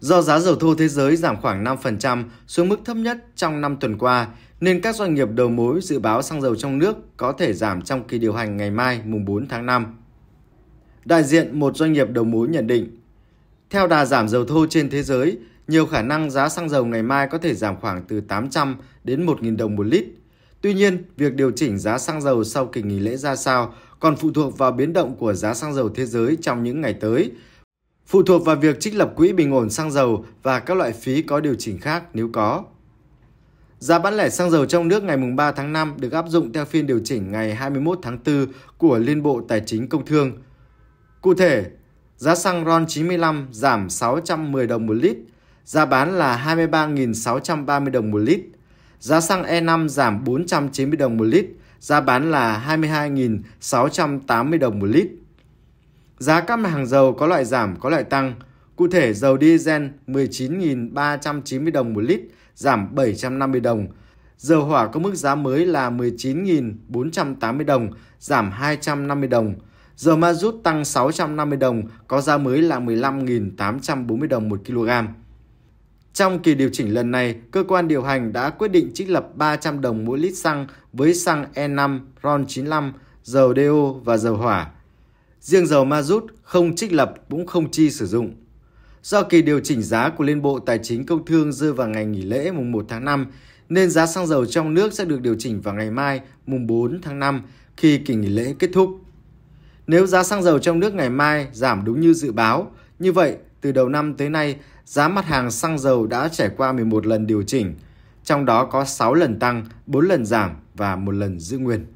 Do giá dầu thô thế giới giảm khoảng 5% xuống mức thấp nhất trong 5 tuần qua, nên các doanh nghiệp đầu mối dự báo xăng dầu trong nước có thể giảm trong kỳ điều hành ngày mai mùng 4 tháng 5. Đại diện một doanh nghiệp đầu mối nhận định, theo đà giảm dầu thô trên thế giới, nhiều khả năng giá xăng dầu ngày mai có thể giảm khoảng từ 800 đến 1.000 đồng một lít. Tuy nhiên, việc điều chỉnh giá xăng dầu sau kỳ nghỉ lễ ra sao còn phụ thuộc vào biến động của giá xăng dầu thế giới trong những ngày tới – phụ thuộc vào việc trích lập quỹ bình ổn xăng dầu và các loại phí có điều chỉnh khác nếu có. Giá bán lẻ xăng dầu trong nước ngày 3 tháng 5 được áp dụng theo phiên điều chỉnh ngày 21 tháng 4 của Liên Bộ Tài chính Công Thương. Cụ thể, giá xăng RON 95 giảm 610 đồng một lít, giá bán là 23.630 đồng một lít. Giá xăng E5 giảm 490 đồng một lít, giá bán là 22.680 đồng một lít. Giá các mặt hàng dầu có loại giảm có loại tăng. Cụ thể dầu diesel 19.390 đồng một lít, giảm 750 đồng. Dầu hỏa có mức giá mới là 19.480 đồng, giảm 250 đồng. Dầu ma rút tăng 650 đồng, có giá mới là 15.840 đồng một kg. Trong kỳ điều chỉnh lần này, cơ quan điều hành đã quyết định trích lập 300 đồng mỗi lít xăng với xăng E5, RON 95, dầu DO và dầu hỏa riêng dầu ma rút không trích lập cũng không chi sử dụng. Do kỳ điều chỉnh giá của Liên Bộ Tài chính Công Thương rơi vào ngày nghỉ lễ mùng 1 tháng 5, nên giá xăng dầu trong nước sẽ được điều chỉnh vào ngày mai mùng 4 tháng 5 khi kỳ nghỉ lễ kết thúc. Nếu giá xăng dầu trong nước ngày mai giảm đúng như dự báo, như vậy từ đầu năm tới nay, giá mặt hàng xăng dầu đã trải qua 11 lần điều chỉnh, trong đó có 6 lần tăng, 4 lần giảm và 1 lần giữ nguyên.